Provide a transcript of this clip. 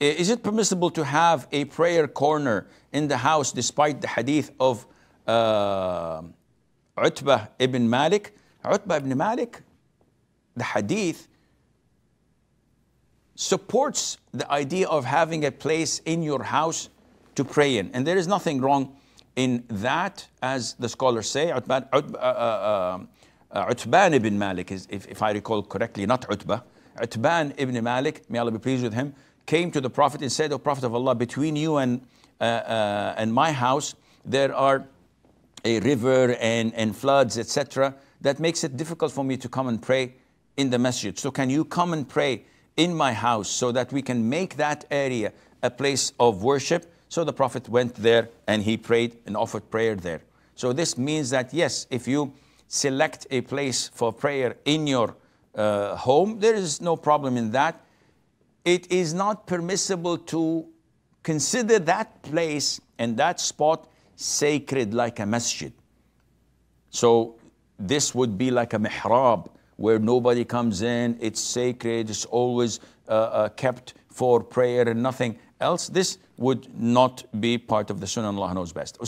Is it permissible to have a prayer corner in the house despite the hadith of uh, Utbah ibn Malik? Utbah ibn Malik, the hadith, supports the idea of having a place in your house to pray in. And there is nothing wrong in that, as the scholars say. Utbah, Utbah, uh, uh, um, uh Utban ibn Malik, is, if, if I recall correctly, not Utbah. Utban ibn Malik, may Allah be pleased with him, came to the Prophet and said, O Prophet of Allah, between you and, uh, uh, and my house, there are a river and, and floods, etc., that makes it difficult for me to come and pray in the masjid. So can you come and pray in my house so that we can make that area a place of worship? So the Prophet went there and he prayed and offered prayer there. So this means that yes, if you select a place for prayer in your uh, home, there is no problem in that it is not permissible to consider that place and that spot sacred like a masjid. So this would be like a mihrab where nobody comes in, it's sacred, it's always uh, uh, kept for prayer and nothing else. This would not be part of the Sunnah, Allah knows best.